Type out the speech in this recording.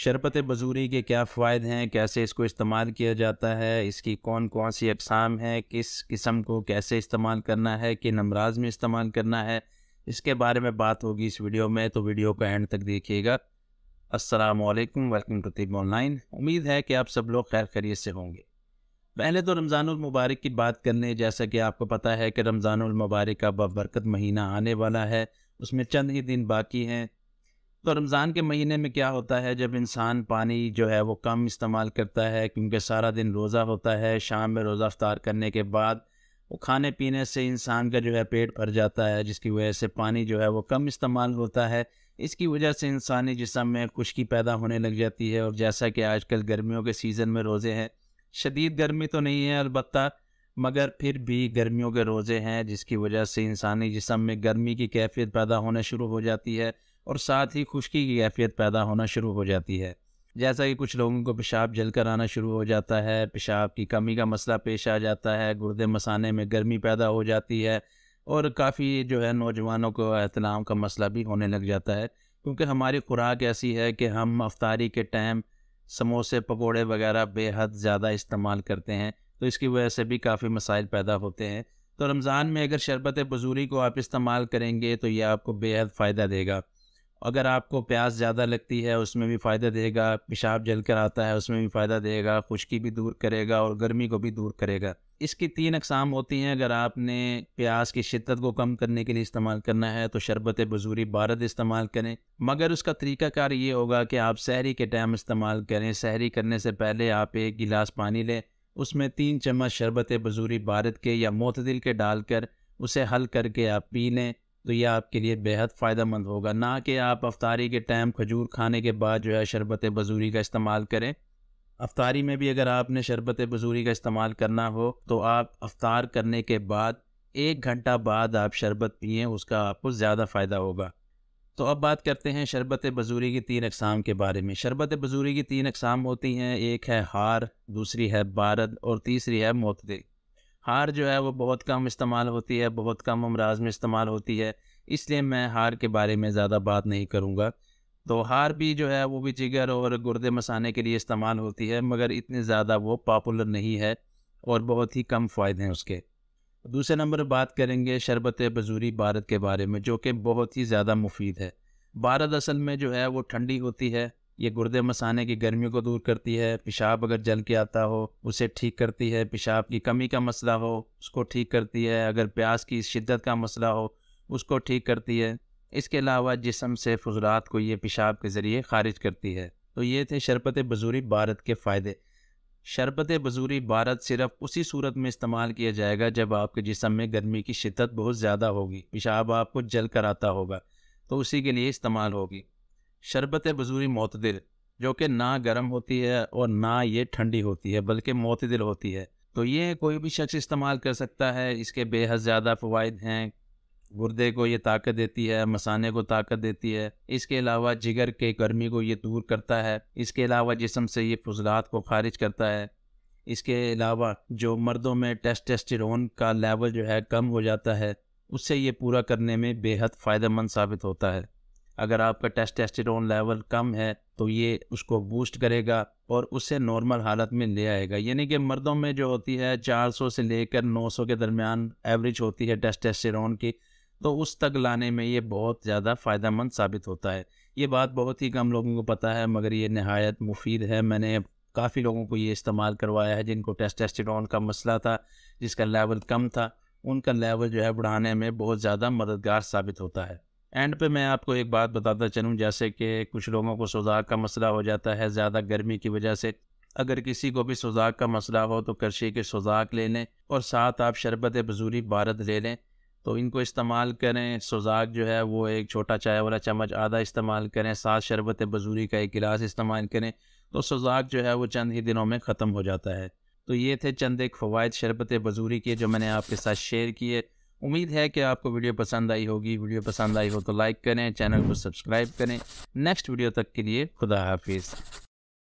शरपत बजूरी के क्या फ़ायदे हैं कैसे इसको इस्तेमाल किया जाता है इसकी कौन कौन सी अकसाम है किस किस्म को कैसे इस्तेमाल करना है किन अमराज में इस्तेमाल करना है इसके बारे में बात होगी इस वीडियो में तो वीडियो को एंड तक देखिएगा अस्सलाम वालेकुम वेलकम टू तिब ऑनलाइन उम्मीद है कि आप सब लोग खैर खैरियत से होंगे पहले तो रमज़ान मुबारक की बात कर लें जैसा कि आपको पता है कि रमज़ानमबारक मुबारक का बरकत महीना आने वाला है उसमें चंद ही दिन बाकी हैं तो रमज़ान के महीने में क्या होता है जब इंसान पानी जो है वो कम इस्तेमाल करता है क्योंकि सारा दिन रोज़ा होता है शाम में रोज़ा अफ्तार करने के बाद वो खाने पीने से इंसान का जो है पेट भर जाता है जिसकी वजह से पानी जो है वो कम इस्तेमाल होता है इसकी वजह से इंसानी जिसम में खुश्की पैदा होने लग जाती है और जैसा कि आजकल गर्मियों के सीज़न में रोज़े हैं शदीद गर्मी तो नहीं है अलबत् मगर फिर भी गर्मियों के रोज़े हैं जिसकी वजह से इंसानी जिसम में गर्मी की कैफियत पैदा होना शुरू हो जाती है और साथ ही खुश्की की कैफियत पैदा होना शुरू हो जाती है जैसा कि कुछ लोगों को पेशाब जल कर आना शुरू हो जाता है पेशाब की कमी का मसला पेश आ जाता है गुर्दे मसाने में गर्मी पैदा हो जाती है और काफ़ी जो है नौजवानों को एहतनाम का मसला भी होने लग जाता है क्योंकि हमारी खुराक ऐसी है कि हम अफ्तारी के टाइम समोसे पकोड़े वगैरह बेहद ज़्यादा इस्तेमाल करते हैं तो इसकी वजह से भी काफ़ी मसाइल पैदा होते हैं तो रमज़ान में अगर शरबत बजूरी को आप इस्तेमाल करेंगे तो यह आपको बेहद फ़ायदा देगा अगर आपको प्यास ज़्यादा लगती है उसमें भी फ़ायदा देगा पेशाब जल कर आता है उसमें भी फ़ायदा देगा खुश्की भी दूर करेगा और गर्मी को भी दूर करेगा इसकी तीन अकसाम होती हैं अगर आपने प्यास की शिद्दत को कम करने के लिए इस्तेमाल करना है तो शरबत बजूरी बारद इस्तेमाल करें मगर उसका तरीक़ाकार ये होगा कि आप सहरी के टाइम इस्तेमाल करें सहरी करने से पहले आप एक गिलास पानी लें उसमें तीन चम्मच शरबत बजूरी बारद के या मोतदिल के डालकर उसे हल करके आप पी लें तो ये आपके लिए बेहद फ़ायदा मंद होगा ना कि आप अफ्तारी के टाइम खजूर खाने के बाद जो है शरबत बजूरी का इस्तेमाल करें अफ्तारी में भी अगर आपने शरबत बजूरी का इस्तेमाल करना हो तो आप अफ्तार करने के बाद एक घंटा बाद आप शरबत पिए उसका आपको ज़्यादा फ़ायदा होगा तो अब बात करते हैं शरबत बजूरी की तीन अकसाम के बारे में शरबत बजूरी की तीन अकसाम होती हैं एक है हार दूसरी है बारद और तीसरी है मोतदिल हार जो है वो बहुत कम इस्तेमाल होती है बहुत कम अमराज में इस्तेमाल होती है इसलिए मैं हार के बारे में ज़्यादा बात नहीं करूँगा तो हार भी जो है वो भी जिगर और गुर्दे मसाने के लिए इस्तेमाल होती है मगर इतने ज़्यादा वो पॉपुलर नहीं है और बहुत ही कम फ़ायदे हैं उसके दूसरे नंबर बात करेंगे शरबत बजूरी भारत के बारे में जो कि बहुत ही ज़्यादा मुफीद है भारत असल में जो है वो ठंडी होती है ये गुर्दे मसाने की गर्मियों को दूर करती है पेशाब अगर जल के आता हो उसे ठीक करती है पेशाब की कमी का मसला हो उसको ठीक करती है अगर प्यास की शिद्दत का मसला हो उसको ठीक करती है इसके अलावा जिसम से फजलात को ये पेशाब के ज़रिए खारिज करती है तो ये थे शरबत बजूरी भारत के फ़ायदे शरबत बजूरी भारत सिर्फ उसी सूरत में इस्तेमाल किया जाएगा जब आपके जिसम में गर्मी की शिद्दत बहुत ज़्यादा होगी पेशाब आपको जल कर आता होगा तो उसी के लिए इस्तेमाल होगी शरबत बजूरी मतदिल जो कि ना गर्म होती है और ना ये ठंडी होती है बल्कि मतदिल होती है तो ये कोई भी शख्स इस्तेमाल कर सकता है इसके बेहद ज़्यादा फ़वाद हैं गुर्दे को ये ताकत देती है मसाने को ताकत देती है इसके अलावा जिगर के गर्मी को ये दूर करता है इसके अलावा जिसम से ये फजलात को खारिज करता है इसके अलावा जो मर्दों में टेस्टेस्टिरोन का लेवल जो है कम हो जाता है उससे ये पूरा करने में बेहद फ़ायदेमंद साबित होता है अगर आपका टेस्टेस्टेरोन लेवल कम है तो ये उसको बूस्ट करेगा और उससे नॉर्मल हालत में ले आएगा यानी कि मर्दों में जो होती है 400 से लेकर 900 के दरमियान एवरेज होती है टेस्टेस्टेरोन की तो उस तक लाने में ये बहुत ज़्यादा फ़ायदेमंद साबित होता है ये बात बहुत ही कम लोगों को पता है मगर ये नहायत मुफीद है मैंने काफ़ी लोगों को ये इस्तेमाल करवाया है जिनको टेस्टेस्टेरोन का मसला था जिसका लेवल कम था उनका लेवल जो है बढ़ाने में बहुत ज़्यादा मददगार साबित होता है एंड पे मैं आपको एक बात बताता चलूँ जैसे कि कुछ लोगों को सुजाक का मसला हो जाता है ज़्यादा गर्मी की वजह से अगर किसी को भी सुजाक का मसला हो तो करशी के सुजाक ले लें और साथ आप शरबत बजूरी भारत ले लें तो इनको इस्तेमाल करें सुजाक जो है वो एक छोटा चाय वाला चम्मच आधा इस्तेमाल करें साथ शरबत बजूरी का एक गिलास इस्तेमाल करें तो सुजाक जो है वो चंद ही दिनों में ख़त्म हो जाता है तो ये थे चंद एक फ़वाद शरबत बजूरी के जो मैंने आपके साथ शेयर किए उम्मीद है कि आपको वीडियो पसंद आई होगी वीडियो पसंद आई हो तो लाइक करें चैनल को सब्सक्राइब करें नेक्स्ट वीडियो तक के लिए खुदा हाफिज़